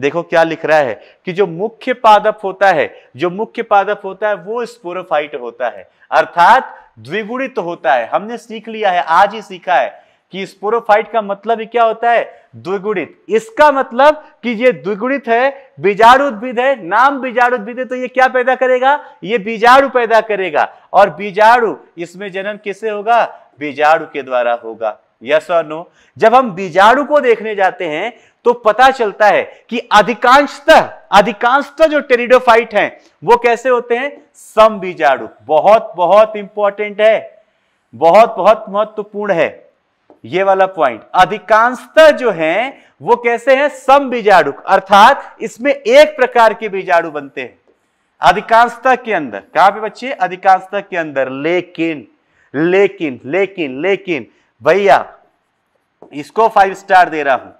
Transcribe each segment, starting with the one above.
देखो क्या लिख रहा है कि जो मुख्य पादप होता है जो मुख्य पादप होता है वो स्पोरोफाइट होता है अर्थात द्विगुणित तो होता है हमने सीख लिया है आज ही सीखा है कि स्पोरोफाइट का मतलब ही क्या होता है द्विगुणित इसका मतलब कि ये द्विगुणित है बीजाणु उद्भिद है नाम बीजाणु उद्भिद है तो ये क्या पैदा करेगा ये बीजाणु पैदा करेगा और बीजाणु इसमें जन्म किसे होगा बीजाणु के द्वारा होगा यस और नो जब हम बीजाणु को देखने जाते हैं तो पता चलता है कि अधिकांशतः अधिकांशतः जो टेरिडोफाइट हैं वो कैसे होते हैं सम बीजाणु बहुत बहुत इंपॉर्टेंट है बहुत बहुत महत्वपूर्ण है ये वाला पॉइंट अधिकांशतः जो हैं वो कैसे हैं बीजाणु अर्थात इसमें एक प्रकार के बीजाणु बनते हैं अधिकांशता के अंदर कहां पे बच्चे अधिकांशता के अंदर लेकिन लेकिन लेकिन लेकिन भैया इसको फाइव स्टार दे रहा हूं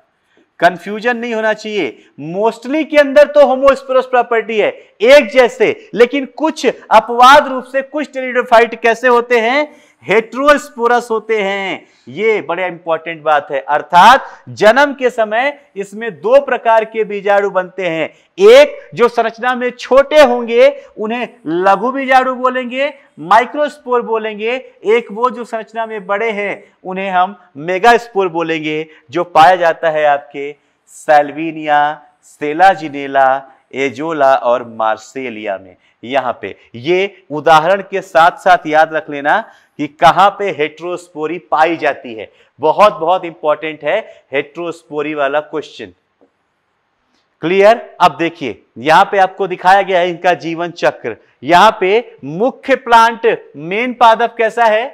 कंफ्यूजन नहीं होना चाहिए मोस्टली के अंदर तो होमोस्पोरस प्रॉपर्टी है एक जैसे लेकिन कुछ अपवाद रूप से कुछ टेरिडोफाइट कैसे होते हैं हेट्रोस्पोरस होते हैं ये बड़े इंपॉर्टेंट बात है अर्थात जन्म के समय इसमें दो प्रकार के बीजाणु बनते हैं एक जो संरचना में छोटे होंगे उन्हें लघु बीजाणु बोलेंगे माइक्रोस्पोर बोलेंगे एक वो जो संरचना में बड़े हैं उन्हें हम मेगा स्पोर बोलेंगे जो पाया जाता है आपके सेल्विनिया सेलाजिनेला एजोला और मार्सेलिया में यहाँ पे ये उदाहरण के साथ साथ याद रख लेना कि कहाँ पे हेट्रोस्पोरी पाई जाती है बहुत बहुत इंपॉर्टेंट है हेट्रोस्पोरी वाला क्वेश्चन क्लियर अब देखिए यहां पे आपको दिखाया गया है इनका जीवन चक्र यहां पे मुख्य प्लांट मेन पादप कैसा है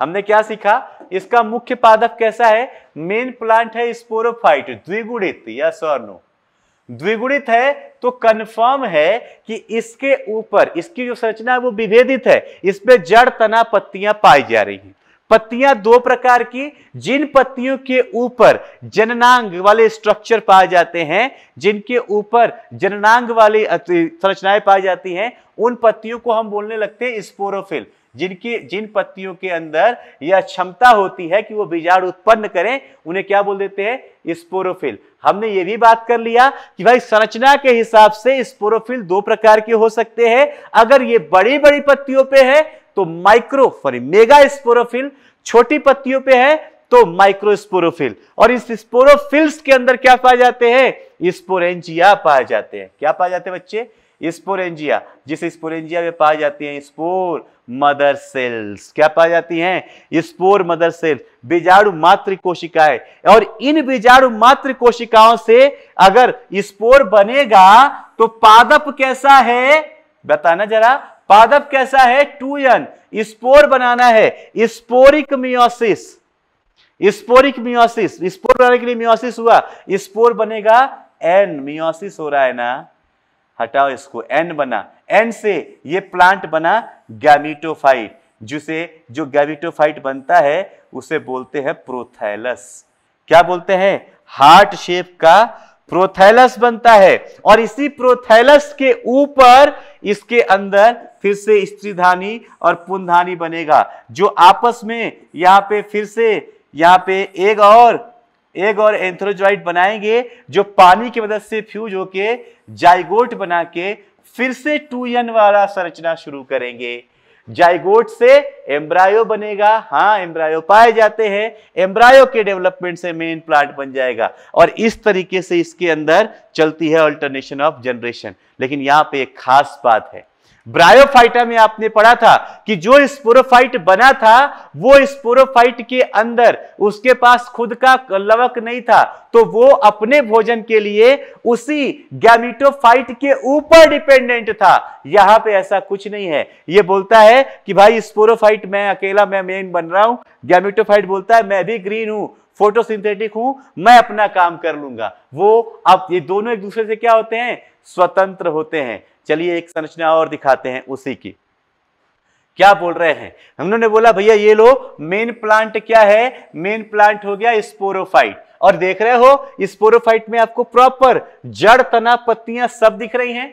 हमने क्या सीखा इसका मुख्य पादप कैसा है मेन प्लांट है स्पोरोफाइट द्विगुणित या स्वर्णों द्विगुणित है तो कन्फर्म है कि इसके ऊपर इसकी जो संरचना है वो विभेदित है इसमें जड़ तना पत्तियां पाई जा रही हैं पत्तियां दो प्रकार की जिन पत्तियों के ऊपर जननांग वाले स्ट्रक्चर पाए जाते हैं जिनके ऊपर जननांग वाली संरचनाएं पाई जाती हैं उन पत्तियों को हम बोलने लगते हैं स्पोरोफिल जिनकी जिन पत्तियों के अंदर यह क्षमता होती है कि वो बीजाड़ उत्पन्न करें उन्हें क्या बोल देते हैं स्पोरोफिल हमने ये भी बात कर लिया कि भाई संरचना के हिसाब से स्पोरोफिल दो प्रकार के हो सकते हैं अगर ये बड़ी बड़ी पत्तियों पे है तो माइक्रो सॉरी मेगा स्पोरोफिल छोटी पत्तियों पे है तो माइक्रोस्पोरोफिल और इस स्पोरोफिल्स के अंदर क्या पाए जाते हैं स्पोरेंजिया पाए जाते हैं क्या पाए जाते हैं बच्चे स्पोरेंजिया जिस स्पोरेंजिया में पाए जाते हैं स्पोर मदर सेल्स क्या पाई जाती हैं स्पोर मदर सेल्स बीजाणु मात्र कोशिकाएं और इन बीजाणु मात्र कोशिकाओं से अगर स्पोर बनेगा तो पादप कैसा है बताना जरा पादप कैसा है टू एन स्पोर बनाना है sporic meiosis sporic meiosis spore बनाने के लिए मियोसिस हुआ स्पोर बनेगा एन मियोसिस हो रहा है ना हटाओ इसको एन बना एन से ये प्लांट बना गैमिटोफाइट जिसे जो गैमिटोफाइट बनता है उसे बोलते हैं प्रोथैलस क्या बोलते हैं हार्ट शेप का प्रोथैलस बनता है और इसी प्रोथैलस के ऊपर इसके अंदर फिर से स्त्रीधानी और पुनधानी बनेगा जो आपस में यहाँ पे फिर से यहाँ पे एक और एग और एंथ्रोजॉइड बनाएंगे जो पानी की मदद से फ्यूज होके जाइगोट बना के फिर से टू एन वाला संरचना शुरू करेंगे जाइगोट से एम्ब्रायो बनेगा हाँ एम्ब्रायो पाए जाते हैं एम्ब्रायो के डेवलपमेंट से मेन प्लांट बन जाएगा और इस तरीके से इसके अंदर चलती है अल्टरनेशन ऑफ जनरेशन लेकिन यहां पे एक खास बात है ब्रायोफाइटा में आपने पढ़ा था कि जो स्पोरोफाइट बना था वो स्पोरोफाइट के अंदर उसके पास खुद का लवक नहीं था तो वो अपने भोजन के लिए उसी गैमिटोफाइट के ऊपर डिपेंडेंट था यहां पे ऐसा कुछ नहीं है ये बोलता है कि भाई स्पोरोफाइट मैं अकेला मैं मेन बन रहा हूं गैमिटोफाइट बोलता है मैं भी ग्रीन हूं फोटोसिंथेटिक हूं मैं अपना काम कर लूंगा वो अब ये दोनों एक दूसरे से क्या होते हैं स्वतंत्र होते हैं चलिए एक संरचना और दिखाते हैं उसी की क्या बोल रहे हैं हमने बोला भैया ये लो मेन प्लांट क्या है मेन प्लांट हो गया स्पोरोफाइट और देख रहे हो स्पोरोफाइट में आपको प्रॉपर जड़ तना पत्तियां सब दिख रही हैं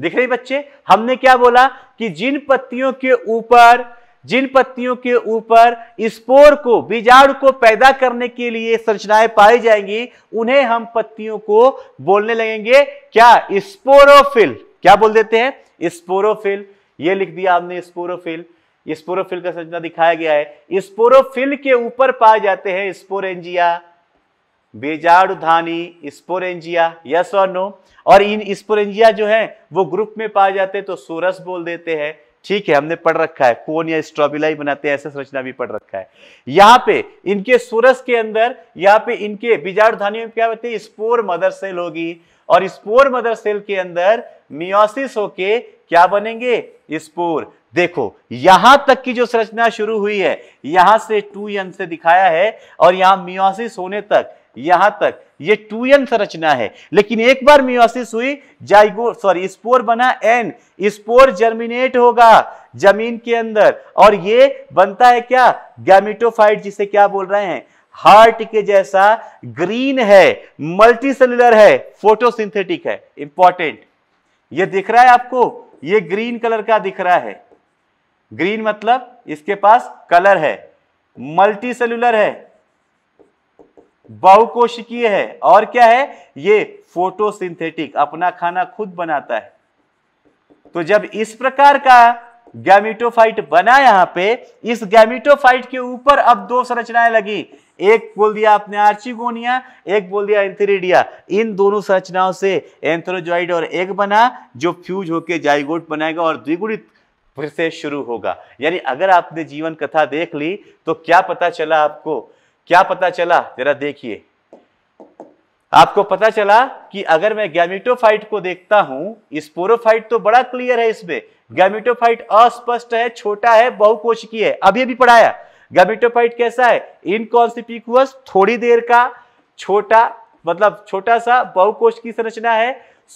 दिख रही बच्चे हमने क्या बोला कि जिन पत्तियों के ऊपर जिन पत्तियों के ऊपर स्पोर को बीजाड़ को पैदा करने के लिए संरचनाएं पाई जाएंगी उन्हें हम पत्तियों को बोलने लगेंगे क्या स्पोरोफिल क्या बोल देते हैं स्पोरोफिल ये लिख दिया आपने स्पोरोफिल स्पोरोफिल का संरचना दिखाया गया है स्पोरोफिल के ऊपर पाए जाते हैं स्पोरेंजिया बेजाड़ुधानी स्पोरेंजिया यस और नो और इन स्पोरेंजिया जो है वो ग्रुप में पाए जाते हैं तो सोरस बोल देते हैं ठीक है हमने पढ़ रखा है कोन या स्ट्रॉबिलाई बनाते हैं ऐसा संरचना भी पढ़ रखा है यहाँ पे इनके सूरस के अंदर यहाँ पे इनके बीजाणुधानी में क्या होते हैं स्पोर मदर सेल होगी और स्पोर मदर सेल के अंदर मियोसिस होके क्या बनेंगे स्पोर देखो यहां तक की जो संरचना शुरू हुई है यहां से टू एन से दिखाया है और यहां मियोसिस होने तक यहां तक ये टू एन संरचना है लेकिन एक बार मियोसिस हुई जाइगो सॉरी स्पोर बना एन स्पोर जर्मिनेट होगा जमीन के अंदर और ये बनता है क्या गैमिटोफाइट जिसे क्या बोल रहे हैं हार्ट के जैसा ग्रीन है मल्टी सेलुलर है फोटोसिंथेटिक है इंपॉर्टेंट ये दिख रहा है आपको ये ग्रीन कलर का दिख रहा है ग्रीन मतलब इसके पास कलर है मल्टी सेलुलर है बहुकोशिकीय है और क्या है ये फोटोसिंथेटिक अपना खाना खुद बनाता है तो जब इस प्रकार का गैमिटोफाइट बना यहां पे इस गैमिटोफाइट के ऊपर अब दो संरचनाएं लगी एक बोल दिया आपने आर्चिगोनिया एक बोल दिया एंथेरिडिया इन दोनों संरचनाओं से एंथ्रोजॉइड और एक बना जो फ्यूज होकर जाइगोट बनाएगा और द्विगुणित फिर से शुरू होगा यानी अगर आपने जीवन कथा देख ली तो क्या पता चला आपको क्या पता चला जरा देखिए आपको पता चला कि अगर मैं गैमिटोफाइट को देखता हूं स्पोरोफाइट तो बड़ा क्लियर है इसमें गैमिटोफाइट अस्पष्ट है छोटा है बहुकोशिकीय है अभी अभी पढ़ाया गैमिटोफाइट कैसा है इनकॉन्सिपिकुअस थोड़ी देर का छोटा मतलब छोटा सा बहुकोश की संरचना है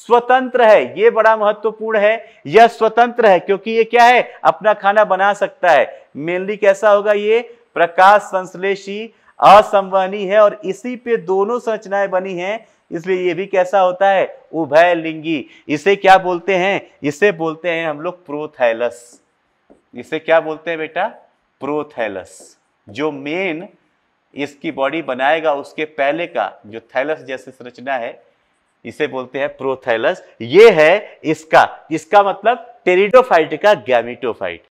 स्वतंत्र है ये बड़ा महत्वपूर्ण है यह स्वतंत्र है क्योंकि ये क्या है अपना खाना बना सकता है मेनली कैसा होगा ये प्रकाश संश्लेषी असंवनी है और इसी पे दोनों संरचनाएं बनी हैं इसलिए ये भी कैसा होता है उभय लिंगी इसे क्या बोलते हैं इसे बोलते हैं हम लोग प्रोथैलस इसे क्या बोलते हैं बेटा प्रोथैलस जो मेन इसकी बॉडी बनाएगा उसके पहले का जो थैलस जैसी संरचना है इसे बोलते हैं प्रोथैलस ये है इसका इसका मतलब टेरिडोफाइट का गैमिटोफाइट